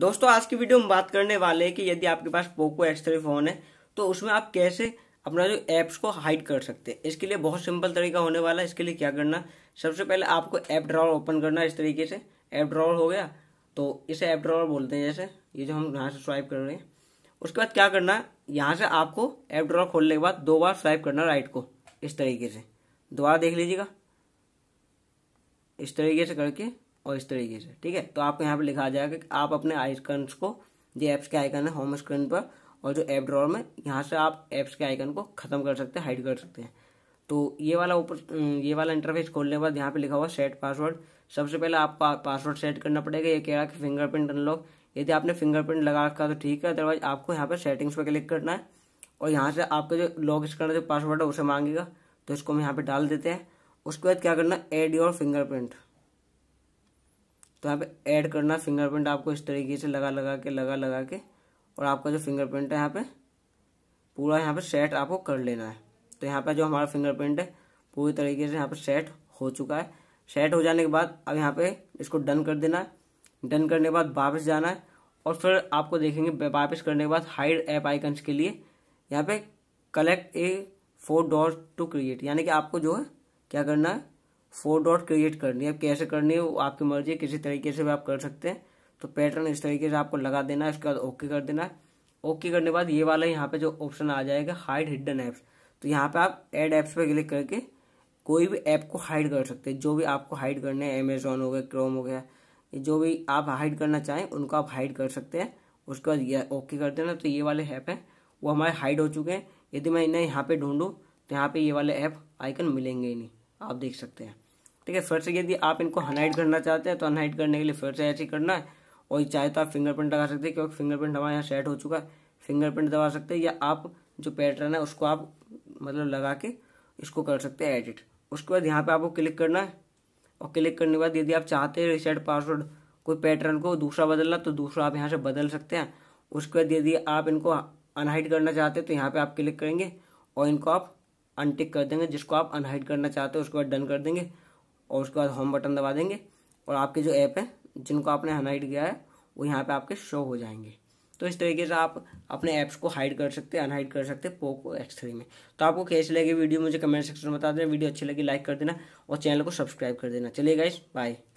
दोस्तों आज की वीडियो में बात करने वाले हैं कि यदि आपके पास पोको एक्स थ्री फोन है तो उसमें आप कैसे अपना जो ऐप्स को हाइड कर सकते हैं इसके लिए बहुत सिंपल तरीका होने वाला है इसके लिए क्या करना सबसे पहले आपको ऐप ड्रॉवर ओपन करना इस तरीके से ऐप ड्रॉवर हो गया तो इसे ऐप ड्रॉवर बोलते हैं जैसे ये जो हम यहाँ से स्वाइप कर रहे हैं उसके बाद क्या करना यहाँ से आपको ऐप ड्रॉवर खोलने के बाद दो बार स्वाइप करना राइट को इस तरीके से दोबारा देख लीजिएगा इस तरीके से करके और इस तरीके से ठीक है तो आपको यहाँ पर लिखा जाएगा कि आप अपने आइकन को जो एप्स के आइकन है होम स्क्रीन पर और जो एप ड्रॉर में यहाँ से आप ऐप्स के आइकन को ख़त्म कर सकते हैं हाइड कर सकते हैं तो ये वाला ऊपर हम्म, ये वाला इंटरफेस खोलने के बाद यहाँ पे लिखा हुआ सेट पासवर्ड सबसे पहले आप पा, पासवर्ड सेट करना पड़ेगा ये कह रहा है कि फिंगरप्रिंट अनलॉक यदि आपने फिंगरप्रिंट लगा रखा तो ठीक है अदरवाइज आपको यहाँ पर सेटिंग्स पर क्लिक करना है और यहाँ से आपका जो लॉग स्क्रीन जो पासवर्ड है उसे मांगेगा तो इसको हम यहाँ पर डाल देते हैं उसके बाद क्या करना एड योर फिंगरप्रिंट तो यहाँ पे ऐड करना फिंगरप्रिंट आपको इस तरीके से लगा लगा के लगा लगा के और आपका जो फिंगरप्रिंट है यहाँ पे पूरा यहाँ पे सेट आपको कर लेना है तो यहाँ पे जो हमारा फिंगरप्रिंट है पूरी तरीके से यहाँ पे सेट हो चुका है सेट हो जाने के बाद अब यहाँ पे इसको डन कर देना है डन करने के बाद वापस जाना है और फिर आपको देखेंगे वापस करने के बाद हाइड ऐप आइकन्स के लिए यहाँ पे collect A four dot two create यानी कि आपको जो है क्या करना है फोर डॉट क्रिएट करनी है अब कैसे करनी है वो आपकी मर्जी है किसी तरीके से भी आप कर सकते हैं तो पैटर्न इस तरीके से आपको लगा देना है उसके बाद ओके कर देना है ओके करने के बाद ये वाला यहाँ पे जो ऑप्शन आ जाएगा हाइड हिडन ऐप्स तो यहाँ पे आप एड ऐप्स पे क्लिक करके कोई भी ऐप को हाइड कर सकते हैं जो भी आपको हाइड करने है अमेजोन हो गया क्रोम हो गया जो भी आप हाइड करना चाहें उनको आप हाइड कर सकते हैं उसके बाद ये ओके कर देना तो ये वाले ऐप हैं वो हमारे हाइड हो चुके हैं यदि मैं इन्हें यहाँ पे ढूंढूँ तो यहाँ पे ये वाले ऐप आइकन मिलेंगे ही नहीं आप देख सकते हैं ठीक है फिर से यदि आप इनको हनहाइट करना चाहते हैं तो अनहाइट करने के लिए फिर से ऐसे करना है और चाहे तो आप फिंगरप्रिंट लगा सकते हैं क्योंकि फिंगरप्रिंट हमारे यहाँ सेट हो चुका है फिंगरप्रिंट दबा सकते हैं या आप जो पैटर्न है उसको आप मतलब लगा के इसको कर सकते हैं एडिट उसके बाद यहाँ पे आपको क्लिक करना है और क्लिक करने के बाद यदि आप चाहते हैं रिसेट पासवर्ड कोई पैटर्न को दूसरा बदलना तो दूसरा आप यहाँ से बदल सकते हैं उसके बाद यदि आप इनको अनहाइट करना चाहते हैं तो यहाँ पे आप क्लिक करेंगे और इनको आप अनटिक कर देंगे जिसको आप अनहाइट करना चाहते हैं उसके बाद डन कर देंगे और उसके बाद होम बटन दबा देंगे और आपके जो ऐप है जिनको आपने अनहाइड किया है वो यहाँ पे आपके शो हो जाएंगे तो इस तरीके से आप अपने ऐप्स को हाइड कर सकते हैं अनहाइड कर सकते हैं पोको एक्स थ्री में तो आपको कैसी लगे वीडियो मुझे कमेंट सेक्शन में बता देना वीडियो अच्छी लगी लाइक कर देना और चैनल को सब्सक्राइब कर देना चलिए गाइस बाय